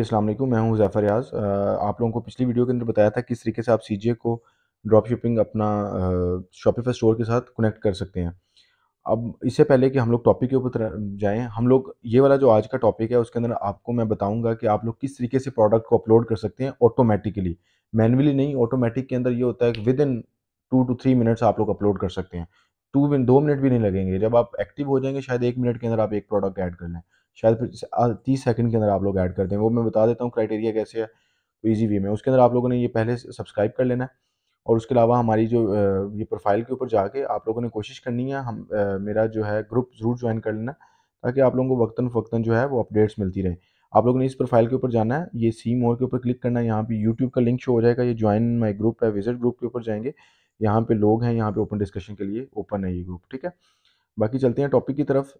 अस्सलाम वालेकुम मैं हूं जैफ़र रियाज आप लोगों को पिछली वीडियो के अंदर बताया था किस तरीके से आप सी को ड्रॉप शिपिंग अपना शॉपिफाई स्टोर के साथ कनेक्ट कर सकते हैं अब इससे पहले कि हम लोग टॉपिक के ऊपर जाएं हम लोग ये वाला जो आज का टॉपिक है उसके अंदर आपको मैं बताऊंगा कि आप लोग किस तरीके से प्रोडक्ट को अपलोड कर सकते हैं ऑटोमेटिकली मैनुअली नहीं ऑटोमेटिक के अंदर ये होता है कि within two two three minutes आप लोग अपलोड कर सकते हैं टू दो मिनट भी नहीं लगेंगे जब आप एक्टिव हो जाएंगे शायद एक मिनट के अंदर आप एक प्रोडक्ट ऐड कर लें शायद तीस सेकंड के अंदर आप लोग ऐड कर दें वो मैं बता देता हूँ क्राइटेरिया कैसे है तो ईजी वे में उसके अंदर आप लोगों ने ये पहले सब्सक्राइब कर लेना है और उसके अलावा हमारी जो ये प्रोफाइल के ऊपर जाके आप लोगों ने कोशिश करनी है हम मेरा जो है ग्रुप ज़रूर ज्वाइन कर लेना ताकि आप लोगों को वक्ता फ़क्ता जो है वो अपडेट्स मिलती रहे आप लोगों ने इस प्रोफाइल के ऊपर जाना है ये सी मोर के ऊपर क्लिक करना है यहाँ पे यूट्यूब का लिंक शो हो जाएगा ये ज्वाइन माई ग्रुप है विजिट ग्रुप के ऊपर जाएंगे यहाँ पे लोग हैं यहाँ पे ओपन डिस्कशन के लिए ओपन है ये ग्रुप ठीक है बाकी चलते हैं टॉपिक की तरफ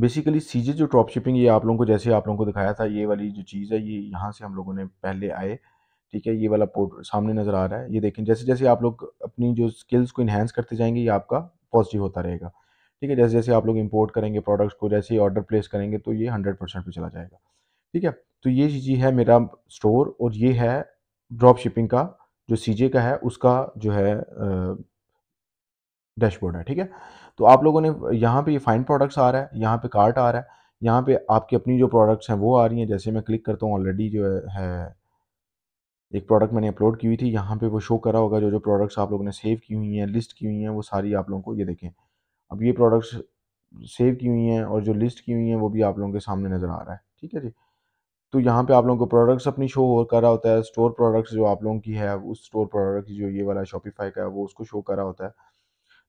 बेसिकली सीजे जो ड्रॉप शिपिंग ये आप लोगों को जैसे आप लोगों को दिखाया था ये वाली जो चीज़ है ये यहाँ से हम लोगों ने पहले आए ठीक है ये वाला पोर्ट सामने नज़र आ रहा है ये देखें जैसे जैसे आप लोग अपनी जो स्किल्स को इन्हेंस करते जाएंगे ये आपका पॉजिटिव होता रहेगा ठीक है जैसे जैसे आप लोग इंपोर्ट करेंगे प्रोडक्ट्स को जैसे ही ऑर्डर प्लेस करेंगे तो ये हंड्रेड परसेंट पर चला जाएगा ठीक है तो ये चीज़ है मेरा स्टोर और ये है ड्रॉप शिपिंग का जो सीजे का है उसका जो है डैशबोर्ड है ठीक है तो आप लोगों ने यहाँ पे ये फाइन प्रोडक्ट्स आ रहा है यहाँ पे कार्ट आ रहा है यहाँ पे आपकी अपनी जो प्रोडक्ट्स हैं वो आ रही हैं जैसे मैं क्लिक करता हूँ ऑलरेडी जो है एक प्रोडक्ट मैंने अपलोड की हुई थी यहाँ पे वो शो करा होगा जो जो प्रोडक्ट्स आप लोगों ने सेव की हुई हैं लिस्ट की हुई हैं वो सारी आप लोगों को ये देखें अब ये प्रोडक्ट्स सेव की हुई हैं और जो लिस्ट की हुई हैं वो भी आप लोगों के सामने नज़र आ रहा है ठीक है जी तो यहाँ पे आप लोगों को प्रोडक्ट्स अपनी शो हो करा होता है स्टोर प्रोडक्ट्स जो आप लोगों की है उस स्टोर प्रोडक्ट जो ये वाला शॉपिफाई का है वो उसको शो करा होता है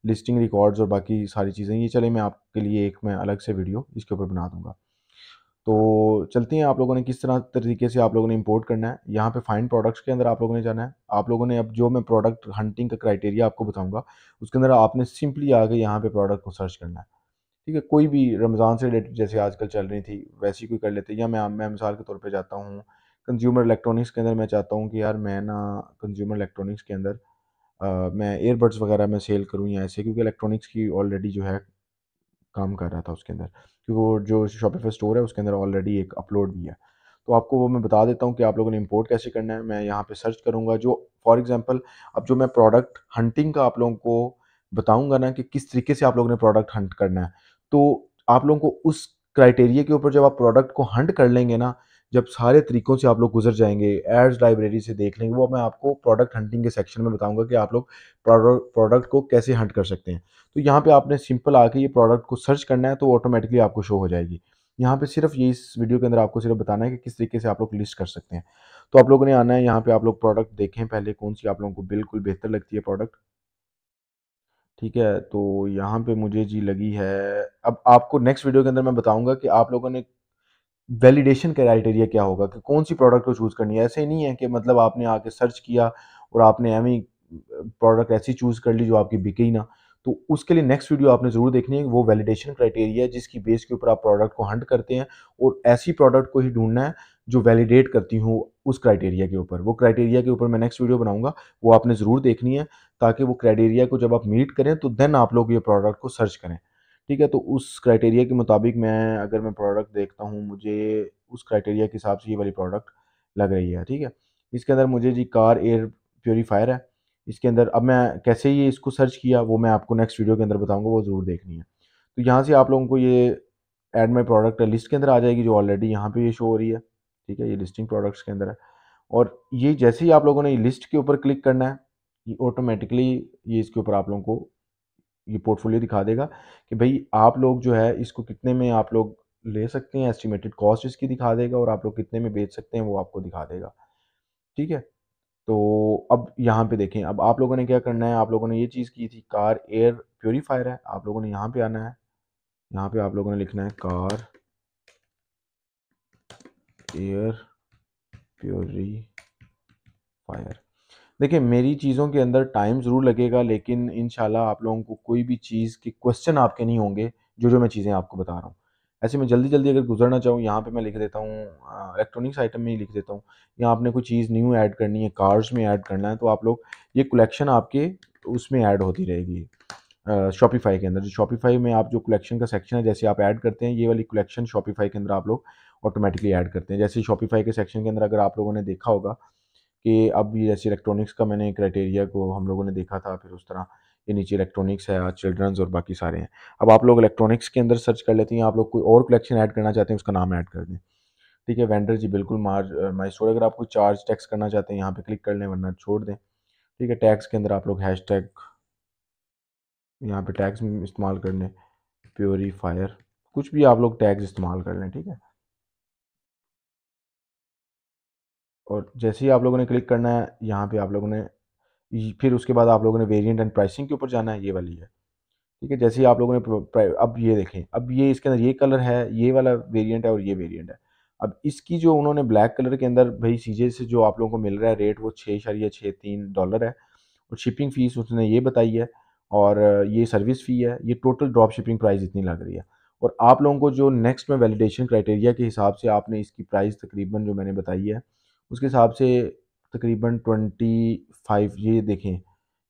लिस्टिंग रिकॉर्ड्स और बाकी सारी चीज़ें ये चले मैं आपके लिए एक मैं अलग से वीडियो इसके ऊपर बना दूँगा तो चलते हैं आप लोगों ने किस तरह तरीके से आप लोगों ने इंपोर्ट करना है यहाँ पे फाइन प्रोडक्ट्स के अंदर आप लोगों ने जाना है आप लोगों ने अब जो मैं प्रोडक्ट हंटिंग का क्राइटेरिया आपको बताऊंगा उसके अंदर आपने सिंपली आगे यहाँ पे प्रोडक्ट को सर्च करना है ठीक है कोई भी रमज़ान से रिलेटेड जैसे आजकल चल रही थी वैसी कोई कर लेते या मैं मैं मिसाल के तौर पर जाता हूँ कंज्यूमर इलेक्ट्रॉनिक्स के अंदर मैं चाहता हूँ कि यार मैं ना कंज्यूमर इलेक्ट्रॉनिक्स के अंदर मैं एयरबड्स वगैरह में सेल करूँ या ऐसे क्योंकि इलेक्ट्रॉनिक्स की ऑलरेडी जो है काम कर रहा था उसके अंदर क्योंकि वो जो शॉपिंग स्टोर है उसके अंदर ऑलरेडी एक अपलोड भी है तो आपको वो मैं बता देता हूँ कि आप लोगों ने इंपोर्ट कैसे करना है मैं यहाँ पे सर्च करूँगा जो फॉर एग्जांपल अब जो मैं प्रोडक्ट हंटिंग का आप लोगों को बताऊँगा ना कि किस तरीके से आप लोगों ने प्रोडक्ट हंट करना है तो आप लोगों को उस क्राइटेरिया के ऊपर जब आप प्रोडक्ट को हंट कर लेंगे ना जब सारे तरीक़ों से आप लोग गुजर जाएंगे एड्स लाइब्रेरी से देख लेंगे वो मैं आपको प्रोडक्ट हंटिंग के सेक्शन में बताऊंगा कि आप लोग प्रोडक्ट को कैसे हंट कर सकते हैं तो यहाँ पे आपने सिंपल आके ये प्रोडक्ट को सर्च करना है तो ऑटोमेटिकली आपको शो हो जाएगी यहाँ पे सिर्फ ये इस वीडियो के अंदर आपको सिर्फ बताना है कि किस तरीके से आप लोग लिस्ट कर सकते हैं तो आप लोगों ने आना है यहाँ पे आप लोग प्रोडक्ट देखें पहले कौन सी आप लोगों को बिल्कुल बेहतर लगती है प्रोडक्ट ठीक है तो यहाँ पे मुझे जी लगी है अब आपको नेक्स्ट वीडियो के अंदर मैं बताऊंगा कि आप लोगों ने वैलिडेशन क्राइटेरिया क्या होगा कि कौन सी प्रोडक्ट को चूज़ करनी है ऐसे ही नहीं है कि मतलब आपने आके सर्च किया और आपने एवं प्रोडक्ट ऐसी चूज़ कर ली जो आपकी बिकी ना तो उसके लिए नेक्स्ट वीडियो आपने ज़रूर देखनी है वो वैलिडेशन क्राइटेरिया है जिसकी बेस के ऊपर आप प्रोडक्ट को हंट करते हैं और ऐसी प्रोडक्ट को ही ढूंढना है जो वैलिडेट करती हूँ उस क्राइटेरिया के ऊपर वो क्राइटेरिया के ऊपर मैं नेक्स्ट वीडियो बनाऊंगा वो आपने ज़रूर देखनी है ताकि वो क्राइटेरिया को जब आप मीट करें तो देन आप लोग ये प्रोडक्ट को सर्च करें ठीक है तो उस क्राइटेरिया के मुताबिक मैं अगर मैं प्रोडक्ट देखता हूँ मुझे उस क्राइटेरिया के हिसाब से ये वाली प्रोडक्ट लग रही है ठीक है इसके अंदर मुझे जी कार एयर प्योरीफायर है इसके अंदर अब मैं कैसे ये इसको सर्च किया वो मैं आपको नेक्स्ट वीडियो के अंदर बताऊँगा वो ज़रूर देखनी है तो यहाँ से आप लोगों को ये एड माई प्रोडक्ट लिस्ट के अंदर आ जाएगी जो ऑलरेडी यहाँ पर ये शो हो रही है ठीक है ये लिस्टिंग प्रोडक्ट्स के अंदर है और ये जैसे ही आप लोगों ने लिस्ट के ऊपर क्लिक करना है ये ऑटोमेटिकली ये इसके ऊपर आप लोगों को ये पोर्टफोलियो दिखा देगा कि भाई आप लोग जो है इसको कितने में आप लोग ले सकते हैं एस्टिमेटेड कॉस्ट इसकी दिखा देगा और आप लोग कितने में बेच सकते हैं वो आपको दिखा देगा ठीक है तो अब यहाँ पे देखें अब आप लोगों ने क्या करना है आप लोगों ने ये चीज़ की थी कार एयर प्योरीफायर है आप लोगों ने यहाँ पे आना है यहाँ पे आप लोगों ने लिखना है कार एयर प्योरीफायर देखिए मेरी चीज़ों के अंदर टाइम ज़रूर लगेगा लेकिन इन आप लोगों को कोई भी चीज़ के क्वेश्चन आपके नहीं होंगे जो जो मैं चीज़ें आपको बता रहा हूँ ऐसे मैं जल्दी जल्दी अगर गुजरना चाहूँ यहाँ पे मैं लिख देता हूँ इलेक्ट्रॉनिक्स आइटम में ही लिख देता हूँ या आपने कोई चीज़ न्यू ऐड करनी है कार्ड्स में ऐड करना है तो आप लोग ये कलेक्शन आपके उसमें ऐड होती रहेगी शॉपिफाई के अंदर जो शॉपिफाई में आप जो कलेक्शन का सेक्शन है जैसे आप ऐड करते हैं ये वाली कलेक्शन शॉपिफाई के अंदर आप लोग ऑटोमेटिकली ऐड करते हैं जैसे शॉपिफाई के सेक्शन के अंदर अगर आप लोगों ने देखा होगा कि अब ये जैसे इलेक्ट्रॉनिक्स का मैंने क्राइटेरिया को हम लोगों ने देखा था फिर उस तरह ये नीचे इलेक्ट्रॉनिक्स है चिल्ड्रंस और बाकी सारे हैं अब आप लोग इलेक्ट्रॉनिक्स के अंदर सर्च कर लेते हैं आप लोग कोई और कलेक्शन ऐड करना चाहते हैं उसका नाम ऐड कर दें ठीक है वेंडर जी बिल्कुल मार्ज माई स्टोर अगर आप कोई चार्ज टैक्स करना चाहते हैं यहाँ पे क्लिक कर लें वरना छोड़ दें ठीक है टैक्स के अंदर आप लोग हैश टैग यहाँ पर टैक्स इस्तेमाल कर लें प्योरीफायर कुछ भी आप लोग टैग्स इस्तेमाल कर लें ठीक है और जैसे ही आप लोगों ने क्लिक करना है यहाँ पे आप लोगों ने फिर उसके बाद आप लोगों ने वेरिएंट एंड प्राइसिंग के ऊपर जाना है ये वाली है ठीक है जैसे ही आप लोगों ने अब ये देखें अब ये इसके अंदर ये कलर है ये वाला वेरियंट है और ये वेरियंट है अब इसकी जो उन्होंने ब्लैक कलर के अंदर भाई सीजे से जो आप लोगों को मिल रहा है रेट वो छः छः तीन डॉलर है और शिपिंग फ़ीस उसने ये बताई है और ये सर्विस फ़ी है ये टोटल ड्रॉप शिपिंग प्राइस इतनी लग रही है और आप लोगों को जो नेक्स्ट में वैलिडेशन क्राइटेरिया के हिसाब से आपने इसकी प्राइस तकरीबन जो मैंने बताई है उसके हिसाब से तकरीबन ट्वेंटी फाइव ये देखें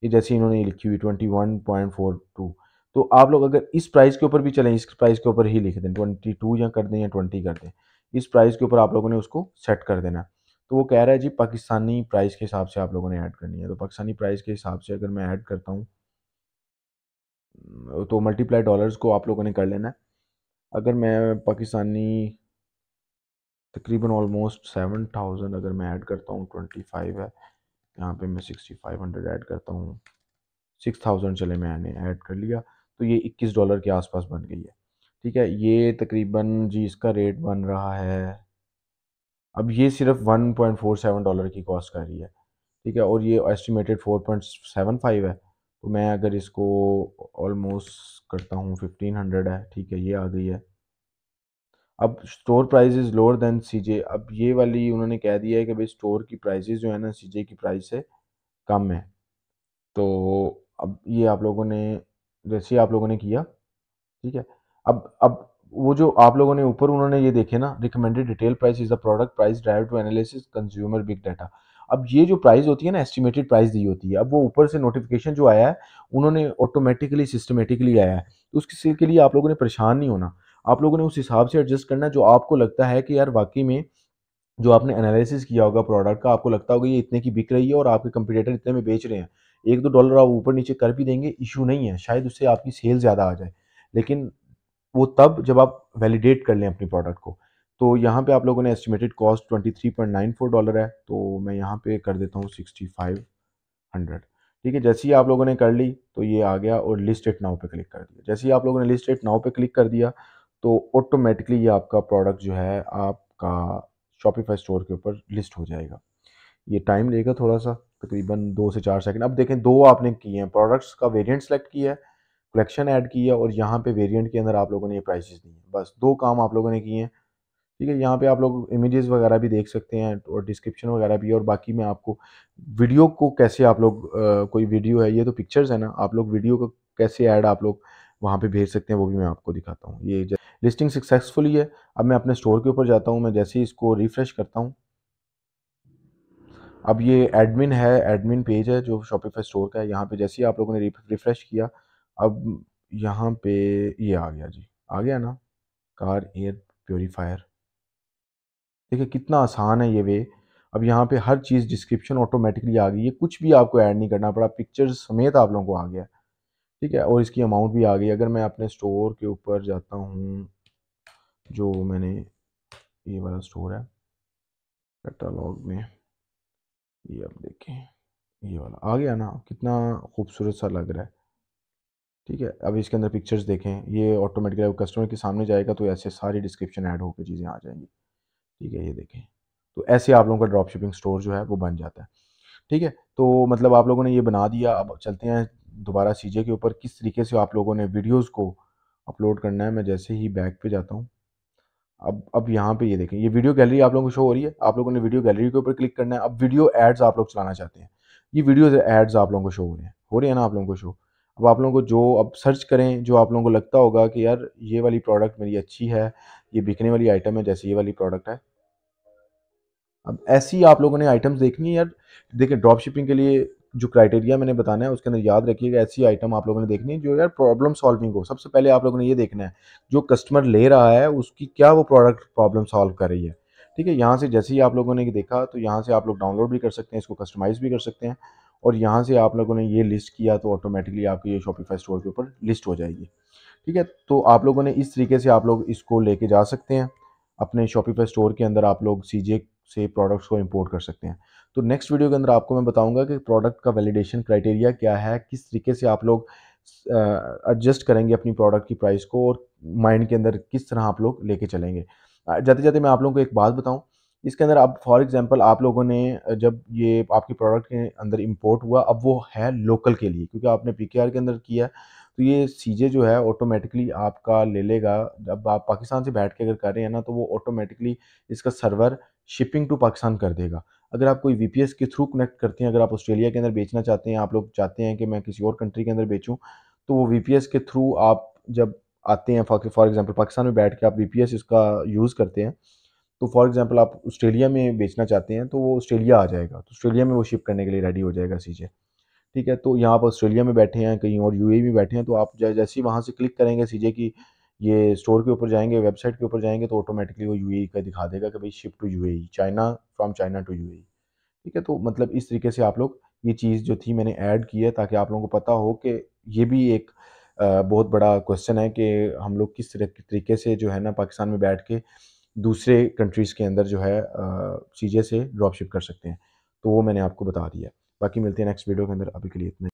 ये जैसे इन्होंने लिखी हुई twenty one point four two तो आप लोग अगर इस प्राइस के ऊपर भी चलें इस प्राइस के ऊपर ही लिख दें ट्वेंटी टू या कर दें या ट्वेंटी कर दें इस प्राइस के ऊपर आप लोगों ने उसको सेट कर देना तो वो कह रहा है जी पाकिस्तानी प्राइस के हिसाब से आप लोगों ने ऐड करनी है तो पाकिस्तानी प्राइस के हिसाब से अगर मैं ऐड करता हूँ तो मल्टीप्लाई डॉलर्स को आप लोगों ने कर लेना अगर मैं पाकिस्तानी तकरीबन ऑलमोस्ट सेवन थाउजेंड अगर मैं ऐड करता हूँ ट्वेंटी फाइव है यहाँ पे मैं सिक्सटी फाइव हंड्रेड ऐड करता हूँ सिक्स थाउजेंड चले मैंने ऐड कर लिया तो ये इक्कीस डॉलर के आसपास बन गई है ठीक है ये तकरीबन जी इसका रेट बन रहा है अब ये सिर्फ one point four seven dollar की कॉस्ट कर रही है ठीक है और ये estimated four point seven five है तो मैं अगर इसको ऑलमोस्ट करता हूँ फिफ्टीन हंड्रेड है ठीक है ये आ गई है अब store price is lower than जे अब ये वाली उन्होंने कह दिया है कि भाई स्टोर की प्राइज जो है ना सी जे की प्राइस से कम है तो अब ये आप लोगों ने जैसे आप लोगों ने किया ठीक है अब अब वो जो आप लोगों ने ऊपर उन्होंने ये देखे ना recommended retail price is a product price drive to analysis consumer big data अब ये जो प्राइस होती है ना एस्टिमेटेड प्राइस दी होती है अब वो ऊपर से नोटिफिकेशन जो आया है उन्होंने ऑटोमेटिकली सिस्टमेटिकली आया है तो उसके के लिए आप लोगों ने परेशान नहीं होना आप लोगों ने उस हिसाब से एडजस्ट करना जो आपको लगता है कि यार वाकई में जो आपने एनालिसिस किया होगा प्रोडक्ट का आपको लगता होगा ये इतने की बिक रही है और आपके कंपटीटर इतने में बेच रहे हैं एक दो डॉलर आप ऊपर नीचे कर भी देंगे इशू नहीं है शायद उससे आपकी सेल ज़्यादा आ जाए लेकिन वो तब जब आप वैलिडेट कर लें अपनी प्रोडक्ट को तो यहाँ पे आप लोगों ने एस्टिमेटेड कॉस्ट 23.94 डॉलर है तो मैं यहाँ पे कर देता हूँ 6500 ठीक है जैसे ही आप लोगों ने कर ली तो ये आ गया और लिस्ट एट नाव पे क्लिक कर दिया जैसे ही आप लोगों ने लिस्ट एट नाव पे क्लिक कर दिया तो ऑटोमेटिकली ये आपका प्रोडक्ट जो है आपका शॉपिफाई स्टोर के ऊपर लिस्ट हो जाएगा ये टाइम लेगा थोड़ा सा तकरीबन दो से चार सेकंड अब देखें दो आपने किए हैं प्रोडक्ट्स का वेरिएंट सेलेक्ट किया है कलेक्शन ऐड किया और यहाँ पे वेरिएंट के अंदर आप लोगों ने ये प्राइसेस दी हैं बस दो काम आप लोगों ने किए हैं ठीक है यहाँ पे आप लोग इमेजेस वगैरह भी देख सकते हैं और डिस्क्रिप्शन वगैरह भी और बाकी मैं आपको वीडियो को कैसे आप लोग कोई वीडियो है ये तो पिक्चर्स है ना आप लोग वीडियो को कैसे ऐड आप लोग वहाँ पर भेज सकते हैं वो भी मैं आपको दिखाता हूँ ये लिस्टिंग सक्सेसफुली है अब मैं अपने स्टोर के ऊपर जाता हूँ मैं जैसे ही इसको रिफ़्रेश करता हूँ अब ये एडमिन है एडमिन पेज है जो शॉपिफाई स्टोर का है यहाँ पे जैसे ही आप लोगों ने रिफ़्रेश किया अब यहाँ पे ये आ गया जी आ गया ना कार एयर प्योरीफायर देखिए कितना आसान है ये वे अब यहाँ पे हर चीज़ डिस्क्रिप्शन ऑटोमेटिकली आ गई है कुछ भी आपको ऐड नहीं करना पड़ा पिक्चर समेत आप लोगों को आ गया ठीक है और इसकी अमाउंट भी आ गई अगर मैं अपने स्टोर के ऊपर जाता हूँ जो मैंने ये वाला स्टोर है कैटालॉग में ये आप देखें ये वाला आ गया ना कितना खूबसूरत सा लग रहा है ठीक है अब इसके अंदर पिक्चर्स देखें ये ऑटोमेटिकली कस्टमर के सामने जाएगा तो ऐसे सारी डिस्क्रिप्शन ऐड होकर चीज़ें आ जाएंगी ठीक है ये देखें तो ऐसे आप लोगों का ड्रॉप शिपिंग स्टोर जो है वो बन जाता है ठीक है तो मतलब आप लोगों ने ये बना दिया अब चलते हैं दोबारा सीजे के ऊपर किस तरीके से आप लोगों ने वीडियोज़ को अपलोड करना है मैं जैसे ही बैक पे जाता हूँ अब अब यहाँ पे ये देखें ये वीडियो गैलरी आप लोगों को शो हो रही है आप लोगों ने वीडियो गैलरी के ऊपर क्लिक करना है अब वीडियो एड्स आप लोग चलाना चाहते हैं ये वीडियो एड्स आप लोगों को शो हो रहे हैं हो रहे हैं ना आप लोगों को शो अब आप लोगों को जो अब सर्च करें जो आप लोगों को लगता होगा कि यार ये वाली प्रोडक्ट मेरी अच्छी है ये बिकने वाली आइटम है जैसे ये वाली प्रोडक्ट है अब ऐसी आप लोगों ने आइटम्स देखनी है यार देखिए ड्रॉप शिपिंग के लिए जो क्राइटेरिया मैंने बताना है उसके अंदर याद रखिएगा ऐसी आइटम आप लोगों ने देखनी है जो यार प्रॉब्लम सॉल्विंग हो सबसे पहले आप लोगों ने ये देखना है जो कस्टमर ले रहा है उसकी क्या वो प्रोडक्ट प्रॉब्लम सॉल्व कर रही है ठीक है यहाँ से जैसे ही आप लोगों ने देखा तो यहाँ से आप लोग डाउनलोड भी कर सकते हैं इसको कस्टमाइज़ भी कर सकते हैं और यहाँ से आप लोगों ने ये लिस्ट किया तो ऑटोमेटिकली आपकी ये शॉपिफाई स्टोर के ऊपर लिस्ट हो जाएगी ठीक है तो आप लोगों ने इस तरीके से आप लोग इसको लेके जा सकते हैं अपने शॉपिफाई स्टोर के अंदर आप लोग सी से प्रोडक्ट्स को इंपोर्ट कर सकते हैं तो नेक्स्ट वीडियो के अंदर आपको मैं बताऊंगा कि प्रोडक्ट का वैलिडेशन क्राइटेरिया क्या है किस तरीके से आप लोग एडजस्ट करेंगे अपनी प्रोडक्ट की प्राइस को और माइंड के अंदर किस तरह आप लोग लेके चलेंगे जाते जाते मैं आप लोगों को एक बात बताऊँ इसके अंदर आप फॉर एग्जांपल आप लोगों ने जब ये आपके प्रोडक्ट के अंदर इंपोर्ट हुआ अब वो है लोकल के लिए क्योंकि आपने पी के अंदर किया तो ये सीजे जो है ऑटोमेटिकली आपका ले लेगा जब आप पाकिस्तान से बैठ के अगर कर रहे हैं ना तो वो ऑटोमेटिकली इसका सर्वर शिपिंग टू पाकिस्तान कर देगा अगर आप कोई वी के थ्रू कनेक्ट करते हैं अगर आप ऑस्ट्रेलिया के अंदर बेचना चाहते हैं आप लोग चाहते हैं कि मैं किसी और कंट्री के अंदर बेचूँ तो वो वी के थ्रू आप जब आते हैं फॉर एग्ज़ाम्पल पाकिस्तान में बैठ के आप वी इसका यूज़ करते हैं तो फॉर एग्जांपल आप ऑस्ट्रेलिया में बेचना चाहते हैं तो वो ऑस्ट्रेलिया आ जाएगा तो ऑस्ट्रेलिया में वो शिप करने के लिए रेडी हो जाएगा सीजे ठीक है तो यहाँ आप ऑस्ट्रेलिया में बैठे हैं कहीं और यू में बैठे हैं तो आप जैसे ही वहाँ से क्लिक करेंगे सीजे की ये स्टोर के ऊपर जाएंगे वेबसाइट के ऊपर जाएंगे तो ऑटोमेटिकली वो यू का दिखा देगा कि भाई ship to you China from China to you ठीक है तो मतलब इस तरीके से आप लोग ये चीज़ जो थी मैंने ऐड की है ताकि आप लोगों को पता हो कि ये भी एक बहुत बड़ा क्वेश्चन है कि हम लोग किस तरीके से जो है ना पाकिस्तान में बैठ के दूसरे कंट्रीज़ के अंदर जो है सीजे से ड्रॉप शिप कर सकते हैं तो वो मैंने आपको बता दिया बाकी मिलते हैं नेक्स्ट वीडियो के अंदर अभी के लिए इतना